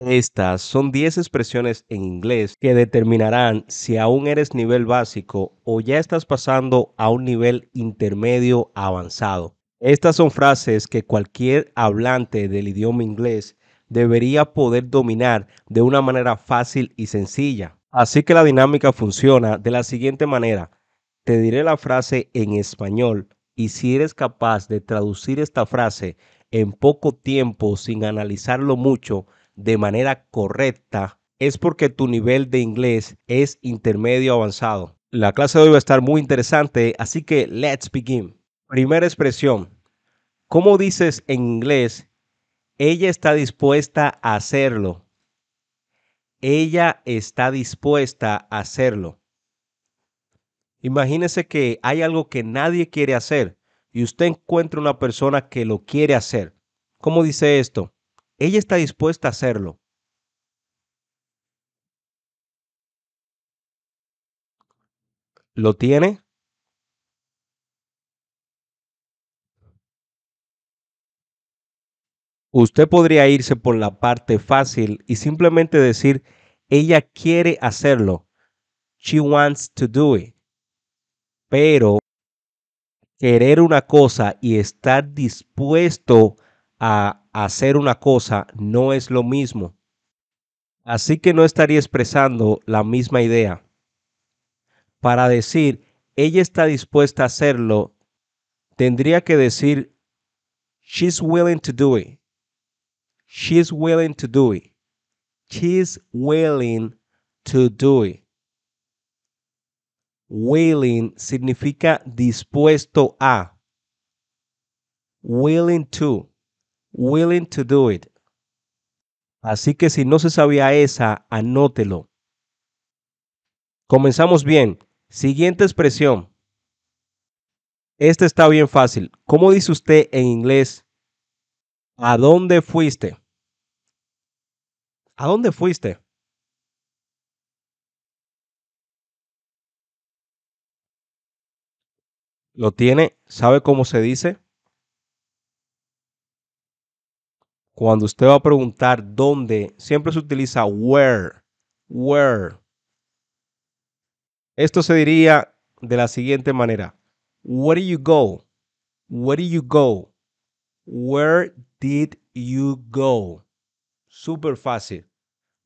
Estas son 10 expresiones en inglés que determinarán si aún eres nivel básico o ya estás pasando a un nivel intermedio avanzado. Estas son frases que cualquier hablante del idioma inglés debería poder dominar de una manera fácil y sencilla. Así que la dinámica funciona de la siguiente manera. Te diré la frase en español y si eres capaz de traducir esta frase en poco tiempo sin analizarlo mucho, de manera correcta, es porque tu nivel de inglés es intermedio avanzado. La clase de hoy va a estar muy interesante, así que let's begin. Primera expresión. ¿Cómo dices en inglés? Ella está dispuesta a hacerlo. Ella está dispuesta a hacerlo. Imagínese que hay algo que nadie quiere hacer y usted encuentra una persona que lo quiere hacer. ¿Cómo dice esto? Ella está dispuesta a hacerlo. ¿Lo tiene? Usted podría irse por la parte fácil y simplemente decir, ella quiere hacerlo. She wants to do it. Pero querer una cosa y estar dispuesto a hacer una cosa no es lo mismo. Así que no estaría expresando la misma idea. Para decir, ella está dispuesta a hacerlo, tendría que decir, she's willing to do it. She's willing to do it. She's willing to do it. Willing significa dispuesto a. Willing to willing to do it. Así que si no se sabía esa, anótelo. Comenzamos bien. Siguiente expresión. Este está bien fácil. ¿Cómo dice usted en inglés? ¿A dónde fuiste? ¿A dónde fuiste? ¿Lo tiene? ¿Sabe cómo se dice? Cuando usted va a preguntar dónde, siempre se utiliza where. Where. Esto se diría de la siguiente manera. Where do you go? Where do you go? Where did you go? Súper fácil.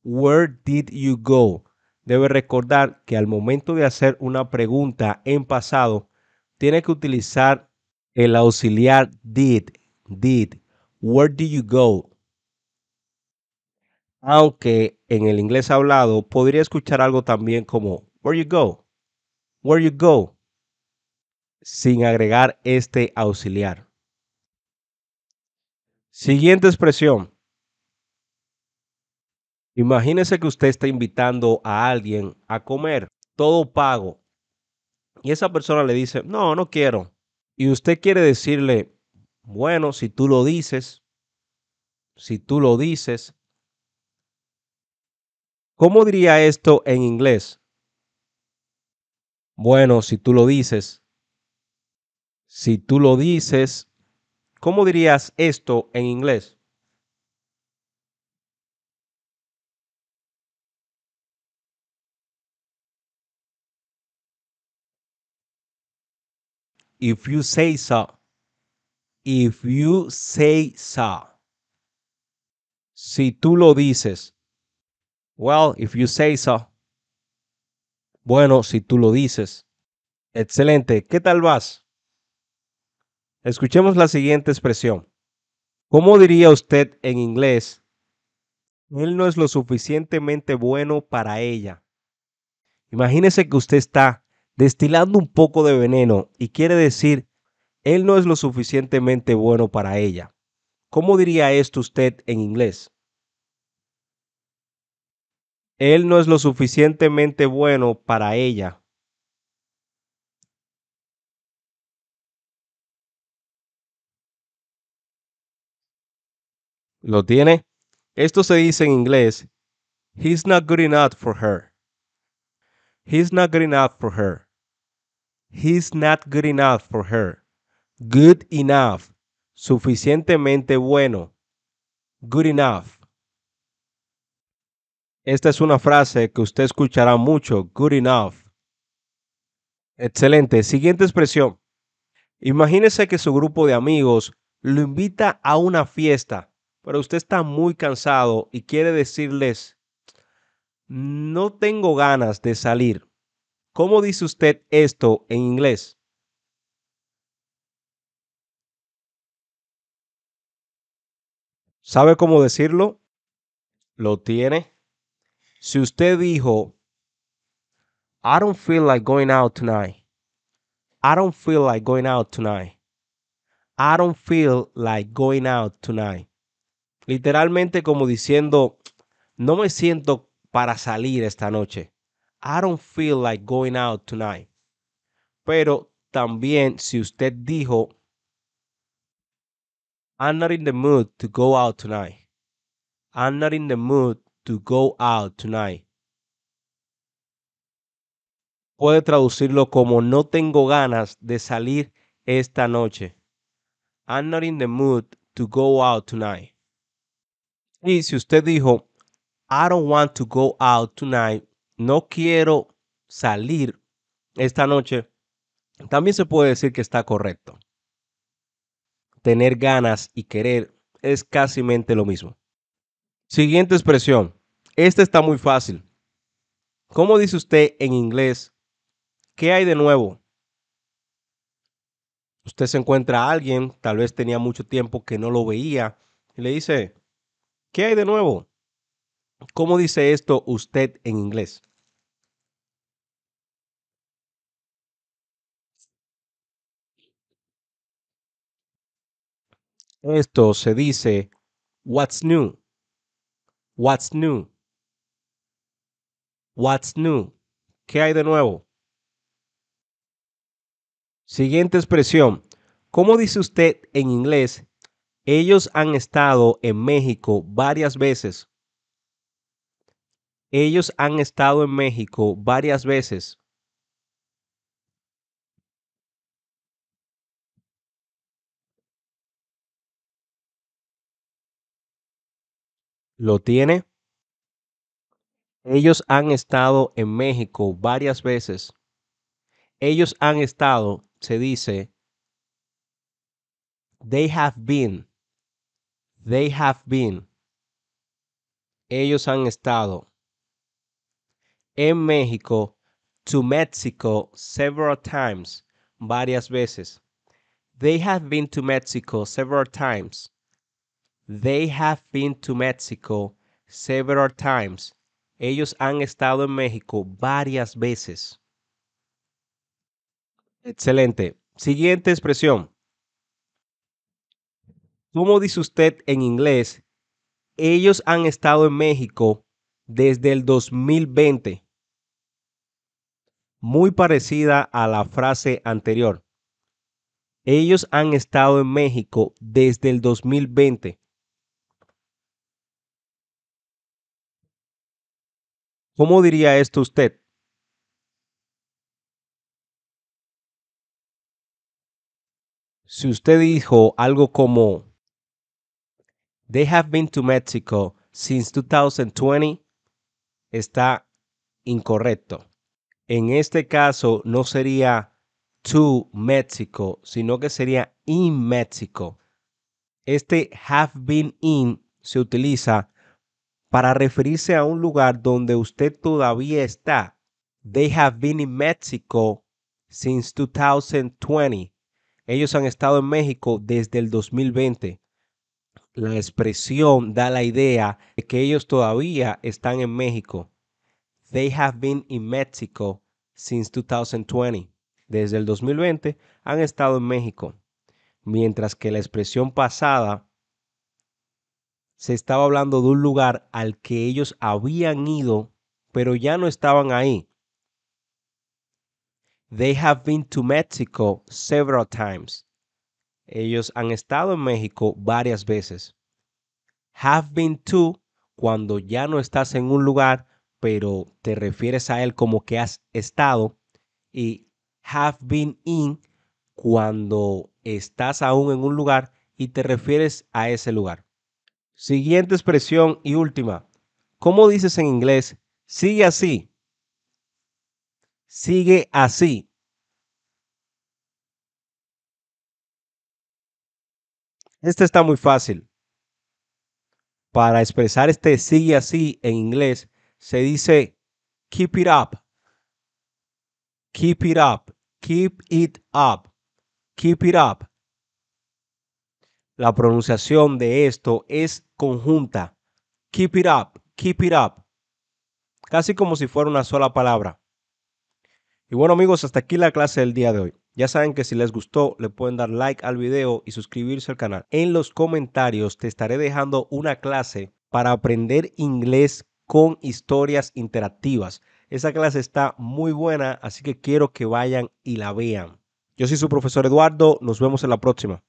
Where did you go? Debe recordar que al momento de hacer una pregunta en pasado, tiene que utilizar el auxiliar did. Did. Where do you go? Aunque en el inglés hablado podría escuchar algo también como Where you go? Where you go? Sin agregar este auxiliar. Siguiente expresión. Imagínese que usted está invitando a alguien a comer, todo pago, y esa persona le dice, no, no quiero. Y usted quiere decirle, bueno, si tú lo dices, si tú lo dices, ¿cómo diría esto en inglés? Bueno, si tú lo dices, si tú lo dices, ¿cómo dirías esto en inglés? If you say so if you say so. Si tú lo dices. Well, if you say so. Bueno, si tú lo dices. Excelente. ¿Qué tal vas? Escuchemos la siguiente expresión. ¿Cómo diría usted en inglés? Él no es lo suficientemente bueno para ella. Imagínese que usted está destilando un poco de veneno y quiere decir él no es lo suficientemente bueno para ella. ¿Cómo diría esto usted en inglés? Él no es lo suficientemente bueno para ella. ¿Lo tiene? Esto se dice en inglés. He's not good enough for her. He's not good enough for her. He's not good enough for her. Good enough. Suficientemente bueno. Good enough. Esta es una frase que usted escuchará mucho. Good enough. Excelente. Siguiente expresión. Imagínese que su grupo de amigos lo invita a una fiesta, pero usted está muy cansado y quiere decirles, no tengo ganas de salir. ¿Cómo dice usted esto en inglés? ¿Sabe cómo decirlo? Lo tiene. Si usted dijo, I don't feel like going out tonight. I don't feel like going out tonight. I don't feel like going out tonight. Literalmente como diciendo, no me siento para salir esta noche. I don't feel like going out tonight. Pero también si usted dijo, I'm not in the mood to go out tonight. I'm not in the mood to go out tonight. Puede traducirlo como no tengo ganas de salir esta noche. I'm not in the mood to go out tonight. Y si usted dijo, I don't want to go out tonight, no quiero salir esta noche, también se puede decir que está correcto tener ganas y querer es casi lo mismo. Siguiente expresión. Esta está muy fácil. ¿Cómo dice usted en inglés? ¿Qué hay de nuevo? Usted se encuentra a alguien, tal vez tenía mucho tiempo que no lo veía, y le dice, ¿qué hay de nuevo? ¿Cómo dice esto usted en inglés? Esto se dice what's new. What's new? What's new? ¿Qué hay de nuevo? Siguiente expresión. ¿Cómo dice usted en inglés? Ellos han estado en México varias veces. Ellos han estado en México varias veces. lo tiene. Ellos han estado en México varias veces. Ellos han estado, se dice, they have been, they have been. Ellos han estado en México, to Mexico several times, varias veces. They have been to Mexico several times. They have been to Mexico several times. Ellos han estado en México varias veces. Excelente. Siguiente expresión. ¿Cómo dice usted en inglés? Ellos han estado en México desde el 2020. Muy parecida a la frase anterior. Ellos han estado en México desde el 2020. ¿Cómo diría esto usted? Si usted dijo algo como, They have been to Mexico since 2020, está incorrecto. En este caso no sería to Mexico, sino que sería in Mexico. Este have been in se utiliza para referirse a un lugar donde usted todavía está. They have been in Mexico since 2020. Ellos han estado en México desde el 2020. La expresión da la idea de que ellos todavía están en México. They have been in Mexico since 2020. Desde el 2020 han estado en México. Mientras que la expresión pasada se estaba hablando de un lugar al que ellos habían ido, pero ya no estaban ahí. They have been to Mexico several times. Ellos han estado en México varias veces. Have been to cuando ya no estás en un lugar, pero te refieres a él como que has estado. Y have been in cuando estás aún en un lugar y te refieres a ese lugar. Siguiente expresión y última. ¿Cómo dices en inglés? Sigue así. Sigue así. Este está muy fácil. Para expresar este sigue así en inglés, se dice keep it up. Keep it up. Keep it up. Keep it up. La pronunciación de esto es conjunta. Keep it up, keep it up. Casi como si fuera una sola palabra. Y bueno amigos, hasta aquí la clase del día de hoy. Ya saben que si les gustó, le pueden dar like al video y suscribirse al canal. En los comentarios te estaré dejando una clase para aprender inglés con historias interactivas. Esa clase está muy buena, así que quiero que vayan y la vean. Yo soy su profesor Eduardo, nos vemos en la próxima.